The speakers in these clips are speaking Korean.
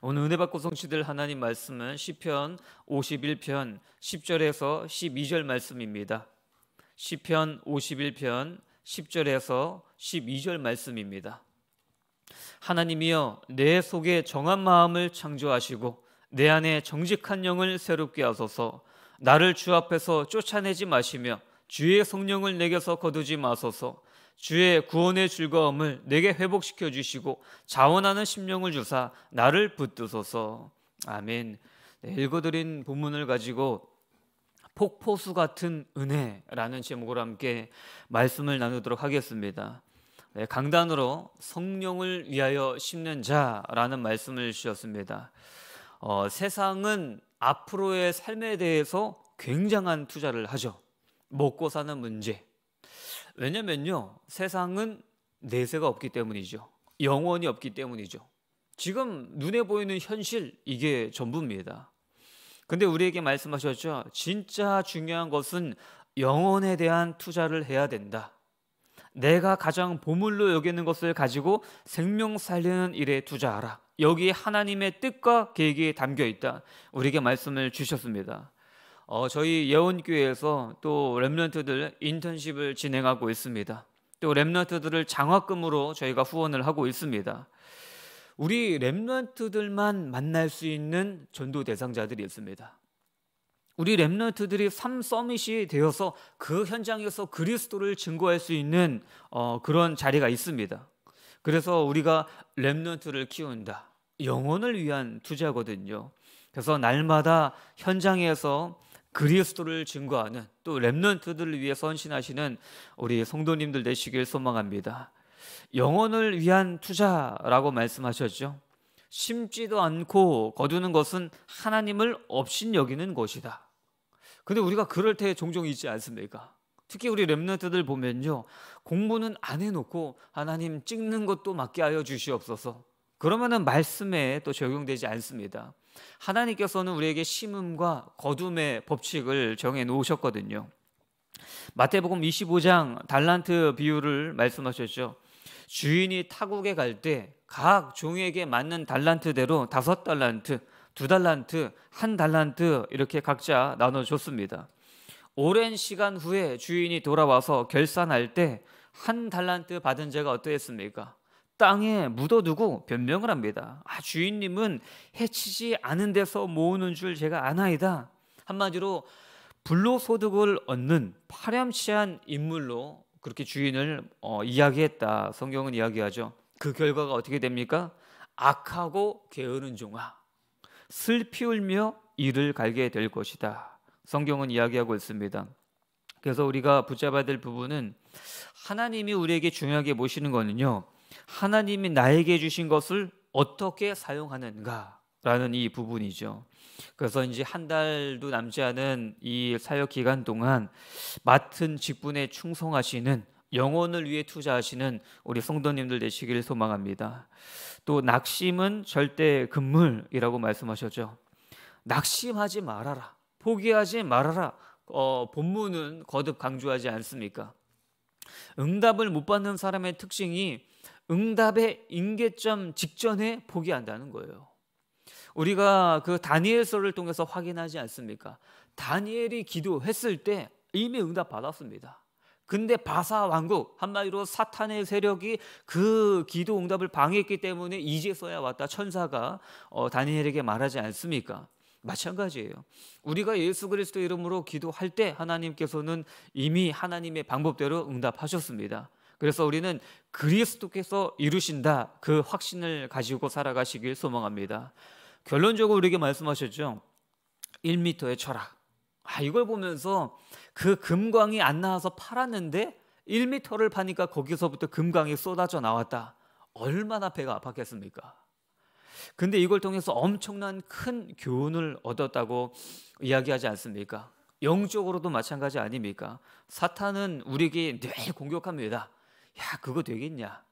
오늘 은혜 받고 성취될 하나님 말씀은 시편 51편 10절에서 12절 말씀입니다. 시편 51편 10절에서 12절 말씀입니다. 하나님이여 내 속에 정한 마음을 창조하시고 내 안에 정직한 영을 새롭게 하소서 나를 주 앞에서 쫓아내지 마시며 주의 성령을 내게서 거두지 마소서 주의 구원의 즐거움을 내게 회복시켜 주시고 자원하는 심령을 주사 나를 붙드소서. 아멘. 네, 읽어드린 본문을 가지고 폭포수 같은 은혜라는 제목으로 함께 말씀을 나누도록 하겠습니다. 네, 강단으로 성령을 위하여 심는 자라는 말씀을 주셨습니다. 어, 세상은 앞으로의 삶에 대해서 굉장한 투자를 하죠. 먹고 사는 문제, 왜냐면요. 세상은 내세가 없기 때문이죠. 영원이 없기 때문이죠. 지금 눈에 보이는 현실 이게 전부입니다. 근데 우리에게 말씀하셨죠. 진짜 중요한 것은 영원에 대한 투자를 해야 된다. 내가 가장 보물로 여기는 것을 가지고 생명 살리는 일에 투자하라. 여기에 하나님의 뜻과 계획이 담겨 있다. 우리에게 말씀을 주셨습니다. 어, 저희 예원교회에서 또 렘런트들 인턴십을 진행하고 있습니다. 또 렘런트들을 장학금으로 저희가 후원을 하고 있습니다. 우리 렘런트들만 만날 수 있는 전도 대상자들이 있습니다. 우리 렘런트들이 삼 서밋이 되어서 그 현장에서 그리스도를 증거할 수 있는 어, 그런 자리가 있습니다. 그래서 우리가 렘런트를 키운다. 영혼을 위한 투자거든요. 그래서 날마다 현장에서 그리스도를 증거하는 또 렘넌트들을 위해 헌신하시는 우리 성도님들 되시길 소망합니다. 영혼을 위한 투자라고 말씀하셨죠. 심지도 않고 거두는 것은 하나님을 없인 여기는 것이다. 근데 우리가 그럴 때 종종 있지 않습니까? 특히 우리 렘넌트들 보면요. 공부는 안 해놓고 하나님 찍는 것도 맡게 하여 주시옵소서. 그러면은 말씀에 또 적용되지 않습니다. 하나님께서는 우리에게 심음과 거둠의 법칙을 정해 놓으셨거든요. 마태복음 25장 달란트 비유를 말씀하셨죠. 주인이 타국에 갈 때 각 종에게 맞는 달란트대로 다섯 달란트, 두 달란트, 한 달란트 이렇게 각자 나눠 줬습니다. 오랜 시간 후에 주인이 돌아와서 결산할 때 한 달란트 받은 자가 어떠했습니까? 땅에 묻어두고 변명을 합니다. 아, 주인님은 해치지 않은 데서 모으는 줄 제가 아나이다. 한마디로 불로소득을 얻는 파렴치한 인물로 그렇게 주인을 어, 이야기했다. 성경은 이야기하죠. 그 결과가 어떻게 됩니까? 악하고 게으른 종아. 슬피 울며 이를 갈게 될 것이다. 성경은 이야기하고 있습니다. 그래서 우리가 붙잡아야 될 부분은 하나님이 우리에게 중요하게 모시는 거는요. 하나님이 나에게 주신 것을 어떻게 사용하는가라는 이 부분이죠. 그래서 이제 한 달도 남지 않은 이 사역 기간 동안 맡은 직분에 충성하시는 영혼을 위해 투자하시는 우리 성도님들 되시기를 소망합니다. 또 낙심은 절대 금물이라고 말씀하셨죠. 낙심하지 말아라. 포기하지 말아라. 어, 본문은 거듭 강조하지 않습니까? 응답을 못 받는 사람의 특징이 응답의 임계점 직전에 포기한다는 거예요. 우리가 그 다니엘서를 통해서 확인하지 않습니까? 다니엘이 기도했을 때 이미 응답 받았습니다. 근데 바사 왕국 한마디로 사탄의 세력이 그 기도 응답을 방해했기 때문에 이제서야 왔다 천사가 어, 다니엘에게 말하지 않습니까? 마찬가지예요. 우리가 예수 그리스도 이름으로 기도할 때 하나님께서는 이미 하나님의 방법대로 응답하셨습니다. 그래서 우리는 그리스도께서 이루신다 그 확신을 가지고 살아가시길 소망합니다. 결론적으로 우리에게 말씀하셨죠. 1미터의 철학. 아, 이걸 보면서 그 금광이 안 나와서 팔았는데 1미터를 파니까 거기서부터 금광이 쏟아져 나왔다. 얼마나 배가 아팠겠습니까? 근데 이걸 통해서 엄청난 큰 교훈을 얻었다고 이야기하지 않습니까? 영적으로도 마찬가지 아닙니까? 사탄은 우리에게 늘 공격합니다. 야, 그거 되겠냐?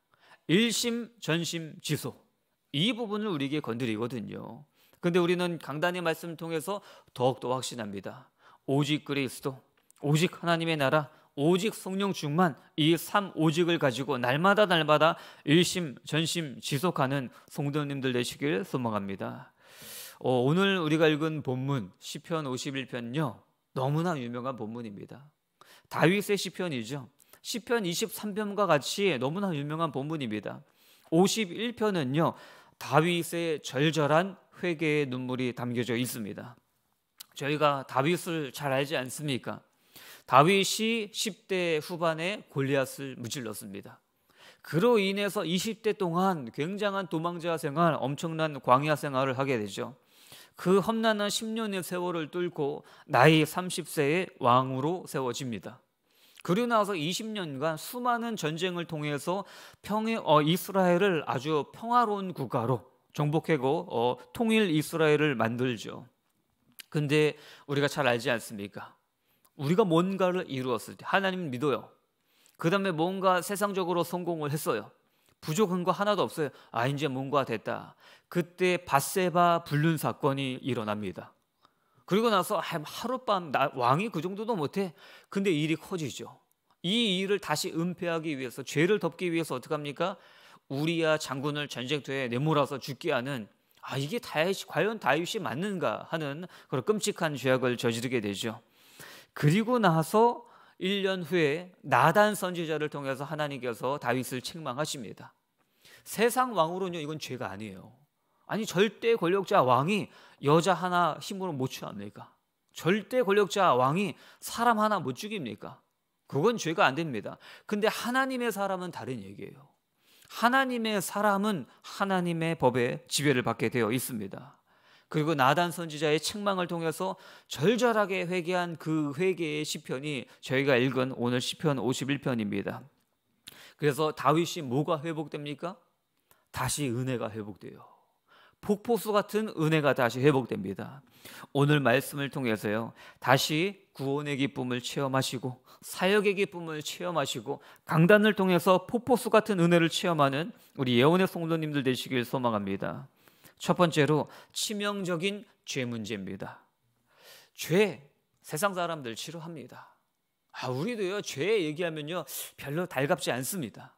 일심 전심 지소. 이 부분을 우리에게 건드리거든요. 근데 우리는 강단의 말씀을 통해서 더욱더 확신합니다. 오직 그리스도, 오직 하나님의 나라, 오직 성령 충만 이 삼 오직을 가지고 날마다 날마다 일심 전심 지속하는 성도님들 되시길 소망합니다. 어, 오늘 우리가 읽은 본문 시편 51편요. 너무나 유명한 본문입니다. 다윗의 시편이죠. 시편 23편과 같이 너무나 유명한 본문입니다. 51편은요. 다윗의 절절한 회개의 눈물이 담겨져 있습니다. 저희가 다윗을 잘 알지 않습니까? 다윗이 10대 후반에 골리앗을 무찔렀습니다. 그로 인해서 20대 동안 굉장한 도망자 생활, 엄청난 광야 생활을 하게 되죠. 그 험난한 10년의 세월을 뚫고 나이 30세에 왕으로 세워집니다. 그리고 나서 20년간 수많은 전쟁을 통해서 평 어, 이스라엘을 아주 평화로운 국가로 정복하고 어, 통일 이스라엘을 만들죠. 근데 우리가 잘 알지 않습니까? 우리가 뭔가를 이루었을 때 하나님 믿어요. 그 다음에 뭔가 세상적으로 성공을 했어요. 부족한 거 하나도 없어요. 아 이제 뭔가 됐다. 그때 바세바 불륜 사건이 일어납니다. 그리고 나서 아, 하룻밤 나, 왕이 그 정도도 못해. 근데 일이 커지죠. 이 일을 다시 은폐하기 위해서 죄를 덮기 위해서 어떻게 합니까? 우리야 장군을 전쟁터에 내몰아서 죽게 하는 아 이게 다윗이 과연 다윗이 맞는가 하는 그런 끔찍한 죄악을 저지르게 되죠. 그리고 나서 1년 후에 나단 선지자를 통해서 하나님께서 다윗을 책망하십니다. 세상 왕으로는 이건 죄가 아니에요. 아니 절대 권력자 왕이 여자 하나 힘으로 못 취합니까? 절대 권력자 왕이 사람 하나 못 죽입니까? 그건 죄가 안 됩니다. 근데 하나님의 사람은 다른 얘기예요. 하나님의 사람은 하나님의 법에 지배를 받게 되어 있습니다. 그리고 나단 선지자의 책망을 통해서 절절하게 회개한 그 회개의 시편이 저희가 읽은 오늘 시편 51편입니다. 그래서 다윗이 뭐가 회복됩니까? 다시 은혜가 회복돼요. 폭포수 같은 은혜가 다시 회복됩니다. 오늘 말씀을 통해서요. 다시 구원의 기쁨을 체험하시고 사역의 기쁨을 체험하시고 강단을 통해서 폭포수 같은 은혜를 체험하는 우리 예언의 성도님들 되시길 소망합니다. 첫 번째로 치명적인 죄 문제입니다. 죄 세상 사람들 싫어합니다. 아, 우리도요. 죄 얘기하면요. 별로 달갑지 않습니다.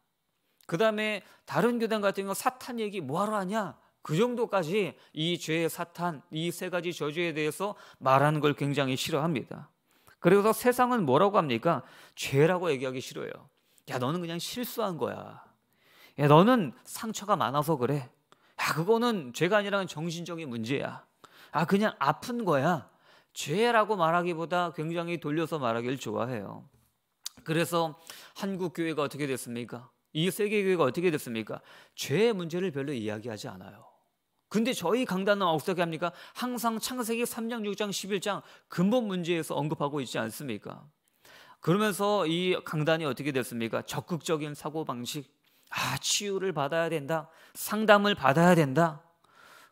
그다음에 다른 교단 같은 경우 사탄 얘기 뭐 하러 하냐? 그 정도까지 이 죄의 사탄, 이 세 가지 저주에 대해서 말하는 걸 굉장히 싫어합니다. 그래서 세상은 뭐라고 합니까? 죄라고 얘기하기 싫어요. 야, 너는 그냥 실수한 거야. 야, 너는 상처가 많아서 그래. 야, 그거는 죄가 아니라 정신적인 문제야. 아, 그냥 아픈 거야. 죄라고 말하기보다 굉장히 돌려서 말하기를 좋아해요. 그래서 한국 교회가 어떻게 됐습니까? 이 세계 교회가 어떻게 됐습니까? 죄의 문제를 별로 이야기하지 않아요. 근데 저희 강단은 어떻게 합니까? 항상 창세기 3장, 6장, 11장 근본 문제에서 언급하고 있지 않습니까? 그러면서 이 강단이 어떻게 됐습니까? 적극적인 사고방식, 아, 치유를 받아야 된다, 상담을 받아야 된다,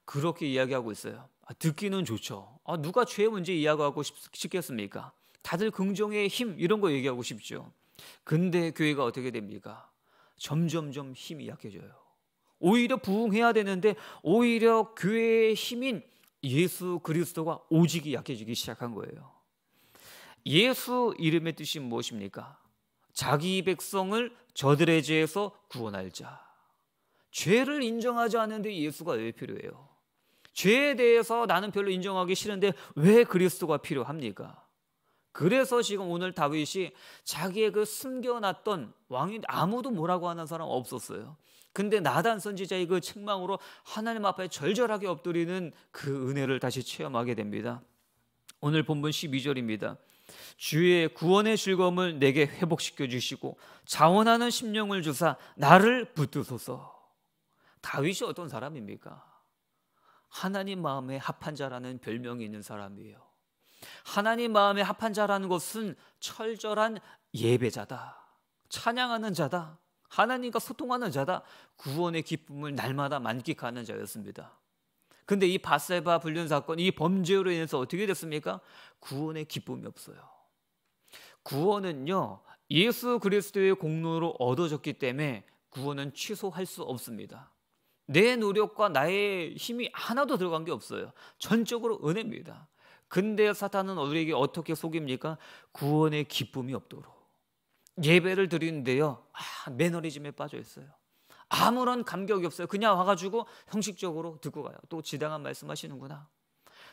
그렇게 이야기하고 있어요. 아, 듣기는 좋죠. 아, 누가 죄 문제 이야기하고 싶, 싶겠습니까? 다들 긍정의 힘, 이런 거 얘기하고 싶죠. 근데 교회가 어떻게 됩니까? 점점점 힘이 약해져요. 오히려 부흥해야 되는데 오히려 교회의 힘인 예수 그리스도가 오직이 약해지기 시작한 거예요. 예수 이름의 뜻이 무엇입니까? 자기 백성을 저들의 죄에서 구원할 자. 죄를 인정하지 않는데 예수가 왜 필요해요? 죄에 대해서 나는 별로 인정하기 싫은데 왜 그리스도가 필요합니까? 그래서 지금 오늘 다윗이 자기의 그 숨겨놨던 왕이 아무도 뭐라고 하는 사람 없었어요. 근데 나단 선지자의 그 책망으로 하나님 앞에 절절하게 엎드리는 그 은혜를 다시 체험하게 됩니다. 오늘 본문 12절입니다. 주의 구원의 즐거움을 내게 회복시켜 주시고 자원하는 심령을 주사 나를 붙드소서. 다윗이 어떤 사람입니까? 하나님 마음에 합한 자라는 별명이 있는 사람이에요. 하나님 마음에 합한 자라는 것은 철저한 예배자다. 찬양하는 자다. 하나님과 소통하는 자다. 구원의 기쁨을 날마다 만끽하는 자였습니다. 근데 이 바세바 불륜 사건, 이 범죄로 인해서 어떻게 됐습니까? 구원의 기쁨이 없어요. 구원은요, 예수 그리스도의 공로로 얻어졌기 때문에 구원은 취소할 수 없습니다. 내 노력과 나의 힘이 하나도 들어간 게 없어요. 전적으로 은혜입니다. 근데 사탄은 우리에게 어떻게 속입니까? 구원의 기쁨이 없도록. 예배를 드리는데요. 아, 매너리즘에 빠져 있어요. 아무런 감격이 없어요. 그냥 와가지고 형식적으로 듣고 가요. 또 지당한 말씀 하시는구나.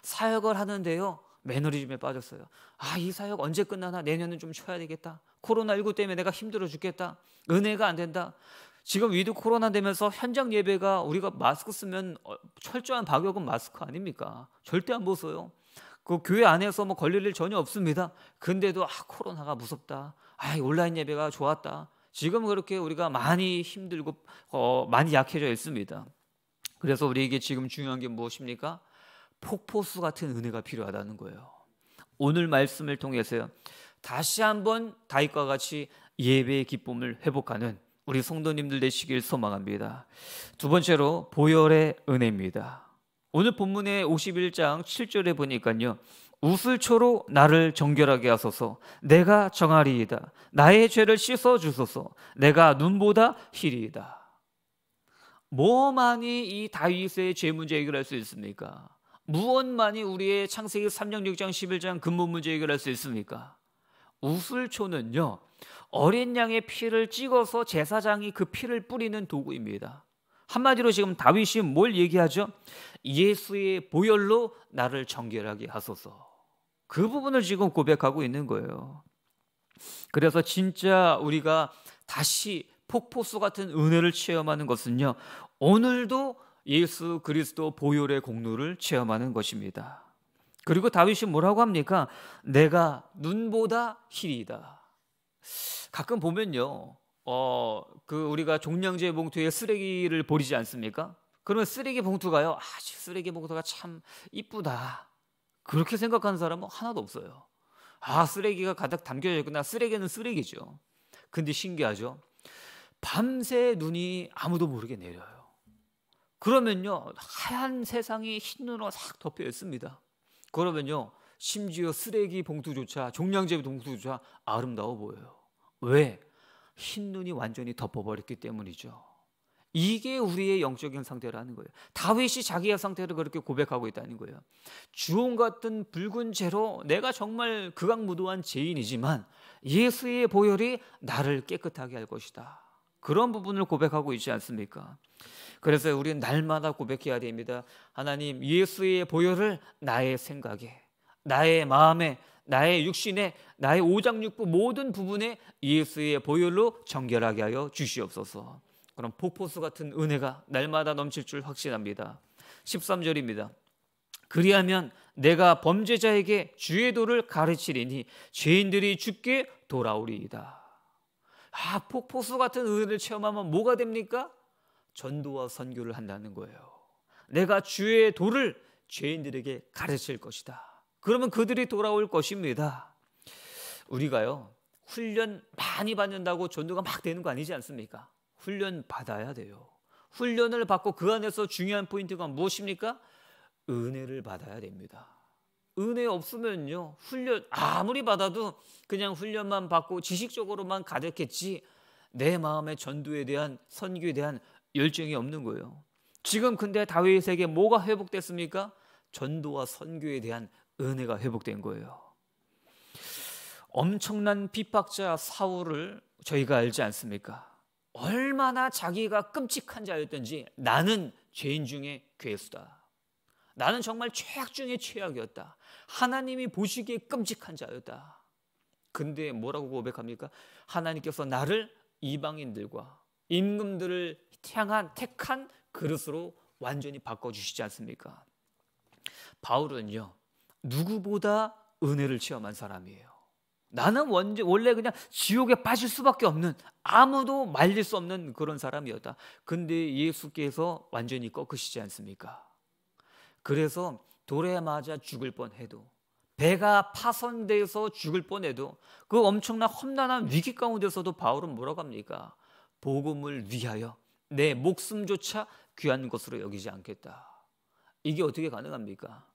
사역을 하는데요. 매너리즘에 빠졌어요. 아, 이 사역 언제 끝나나? 내년은 좀 쉬어야 되겠다. 코로나19 때문에 내가 힘들어 죽겠다. 은혜가 안 된다. 지금 위드 코로나 되면서 현장 예배가 우리가 마스크 쓰면 어, 철저한 박역은 마스크 아닙니까? 절대 안 벗어요. 그 교회 안에서 뭐 걸릴 일 전혀 없습니다. 근데도 아, 코로나가 무섭다. 아, 온라인 예배가 좋았다. 지금 그렇게 우리가 많이 힘들고 어, 많이 약해져 있습니다. 그래서 우리에게 지금 중요한 게 무엇입니까? 폭포수 같은 은혜가 필요하다는 거예요. 오늘 말씀을 통해서요. 다시 한번 다윗과 같이 예배의 기쁨을 회복하는 우리 성도님들 되시길 소망합니다. 두 번째로 보혈의 은혜입니다. 오늘 본문의 51장 7절에 보니까요. 우슬초로 나를 정결하게 하소서. 내가 정하리이다. 나의 죄를 씻어 주소서. 내가 눈보다 희리이다. 뭐만이 이 다윗의 죄 문제 해결할 수 있습니까? 무엇만이 우리의 창세기 3장 6장 11장 근본 문제 해결할 수 있습니까? 우슬초는요. 어린 양의 피를 찍어서 제사장이 그 피를 뿌리는 도구입니다. 한마디로 지금 다윗이 뭘 얘기하죠? 예수의 보혈로 나를 정결하게 하소서. 그 부분을 지금 고백하고 있는 거예요. 그래서 진짜 우리가 다시 폭포수 같은 은혜를 체험하는 것은요. 오늘도 예수 그리스도 보혈의 공로를 체험하는 것입니다. 그리고 다윗이 뭐라고 합니까? 내가 눈보다 희리다. 이 가끔 보면요. 어, 그 우리가 종량제 봉투에 쓰레기를 버리지 않습니까? 그러면 쓰레기 봉투가요. 아, 쓰레기 봉투가 참 이쁘다. 그렇게 생각하는 사람은 하나도 없어요. 아, 쓰레기가 가득 담겨져 있구나. 쓰레기는 쓰레기죠. 근데 신기하죠? 밤새 눈이 아무도 모르게 내려요. 그러면요, 하얀 세상이 흰 눈으로 싹 덮여 있습니다. 그러면요, 심지어 쓰레기 봉투조차, 종량제 봉투조차 아름다워 보여요. 왜? 흰 눈이 완전히 덮어버렸기 때문이죠. 이게 우리의 영적인 상태라는 거예요. 다윗이 자기의 상태를 그렇게 고백하고 있다는 거예요. 주온 같은 붉은 죄로 내가 정말 극악무도한 죄인이지만 예수의 보혈이 나를 깨끗하게 할 것이다. 그런 부분을 고백하고 있지 않습니까? 그래서 우리는 날마다 고백해야 됩니다. 하나님, 예수의 보혈을 나의 생각에, 나의 마음에, 나의 육신에, 나의 오장육부 모든 부분에 예수의 보혈로 정결하게 하여 주시옵소서. 그런 폭포수 같은 은혜가 날마다 넘칠 줄 확신합니다. 13절입니다. 그리하면 내가 범죄자에게 주의 도를 가르치리니 죄인들이 죽게 돌아오리이다. 아, 폭포수 같은 은혜를 체험하면 뭐가 됩니까? 전도와 선교를 한다는 거예요. 내가 주의 도를 죄인들에게 가르칠 것이다. 그러면 그들이 돌아올 것입니다. 우리가요, 훈련 많이 받는다고 전도가 막 되는 거 아니지 않습니까? 훈련 받아야 돼요. 훈련을 받고 그 안에서 중요한 포인트가 무엇입니까? 은혜를 받아야 됩니다. 은혜 없으면요. 훈련 아무리 받아도 그냥 훈련만 받고 지식적으로만 가득했지 내 마음의 전도에 대한 선교에 대한 열정이 없는 거예요. 지금 근데 다윗에게 뭐가 회복됐습니까? 전도와 선교에 대한 은혜가 회복된 거예요. 엄청난 핍박자 사울을 저희가 알지 않습니까? 얼마나 자기가 끔찍한 자였던지 나는 죄인 중에 괴수다. 나는 정말 최악 중의 최악이었다. 하나님이 보시기에 끔찍한 자였다. 근데 뭐라고 고백합니까? 하나님께서 나를 이방인들과 임금들을 향한 택한 그릇으로 완전히 바꿔주시지 않습니까? 바울은요, 누구보다 은혜를 체험한 사람이에요. 나는 원제, 원래 그냥 지옥에 빠질 수밖에 없는 아무도 말릴 수 없는 그런 사람이었다. 근데 예수께서 완전히 꺾으시지 않습니까? 그래서 돌에 맞아 죽을 뻔해도 배가 파손돼서 죽을 뻔해도 그 엄청난 험난한 위기 가운데서도 바울은 뭐라고 합니까? 복음을 위하여 내 목숨조차 귀한 것으로 여기지 않겠다. 이게 어떻게 가능합니까?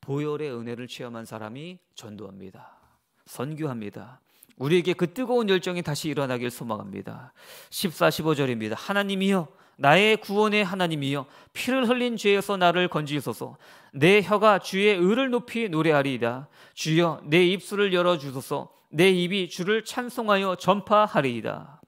보혈의 은혜를 체험한 사람이 전도합니다. 선교합니다. 우리에게 그 뜨거운 열정이 다시 일어나길 소망합니다. 14, 15절입니다. 하나님이여 나의 구원의 하나님이여 피를 흘린 죄에서 나를 건지소서 내 혀가 주의 의를 높이 노래하리이다 주여 내 입술을 열어 주소서 내 입이 주를 찬송하여 전파하리이다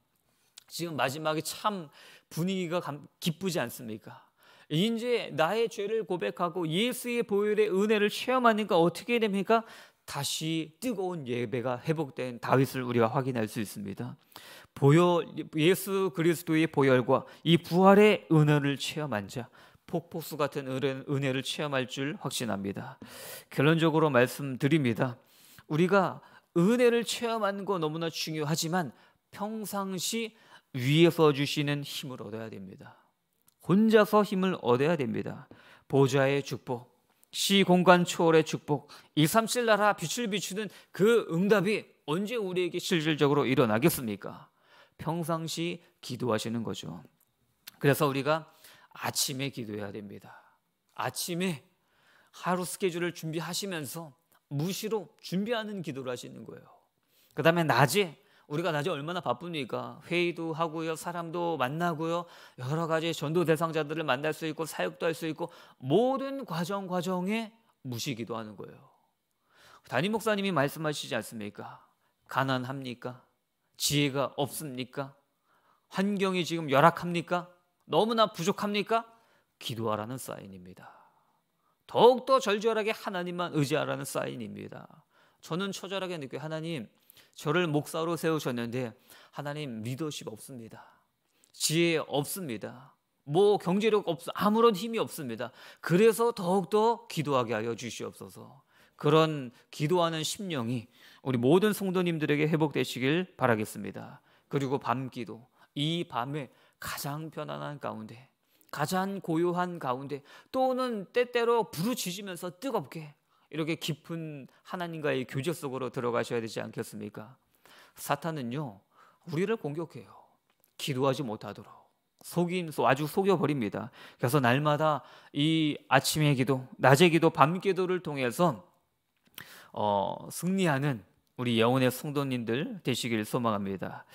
지금 마지막에 참 분위기가 기쁘지 않습니까? 이제 나의 죄를 고백하고 예수의 보혈의 은혜를 체험하니까 어떻게 됩니까? 다시 뜨거운 예배가 회복된 다윗을 우리가 확인할 수 있습니다. 보혈 예수 그리스도의 보혈과 이 부활의 은혜를 체험한 자 폭포수 같은 은혜를 체험할 줄 확신합니다. 결론적으로 말씀드립니다. 우리가 은혜를 체험하는 거 너무나 중요하지만 평상시 위에서 주시는 힘을 얻어야 됩니다. 혼자서 힘을 얻어야 됩니다. 보좌의 축복, 시공간 초월의 축복, 2 3 7 나라 빛을 비추는 그 응답이 언제 우리에게 실질적으로 일어나겠습니까? 평상시 기도하시는 거죠. 그래서 우리가 아침에 기도해야 됩니다. 아침에 하루 스케줄을 준비하시면서 무시로 준비하는 기도를 하시는 거예요. 그 다음에 낮에 우리가 낮에 얼마나 바쁩니까? 회의도 하고요, 사람도 만나고요, 여러 가지 전도 대상자들을 만날 수 있고, 사역도 할 수 있고, 모든 과정 과정에 무시기도 하는 거예요. 담임 목사님이 말씀하시지 않습니까? 가난합니까? 지혜가 없습니까? 환경이 지금 열악합니까? 너무나 부족합니까? 기도하라는 사인입니다. 더욱더 절절하게 하나님만 의지하라는 사인입니다. 저는 처절하게 느껴요. 하나님, 저를 목사로 세우셨는데 하나님 리더십 없습니다. 지혜 없습니다. 뭐 경제력 없어 아무런 힘이 없습니다. 그래서 더욱더 기도하게 하여 주시옵소서. 그런 기도하는 심령이 우리 모든 성도님들에게 회복되시길 바라겠습니다. 그리고 밤 기도 이 밤에 가장 편안한 가운데 가장 고요한 가운데 또는 때때로 부르짖으면서 뜨겁게 이렇게 깊은 하나님과의 교제 속으로 들어가셔야 되지 않겠습니까? 사탄은요, 우리를 공격해요. 기도하지 못하도록. 속임, 아주 속여버립니다. 그래서 날마다 이 아침의 기도, 낮의 기도, 밤 기도를 통해서 어, 승리하는 우리 영혼의 성도님들 되시길 소망합니다.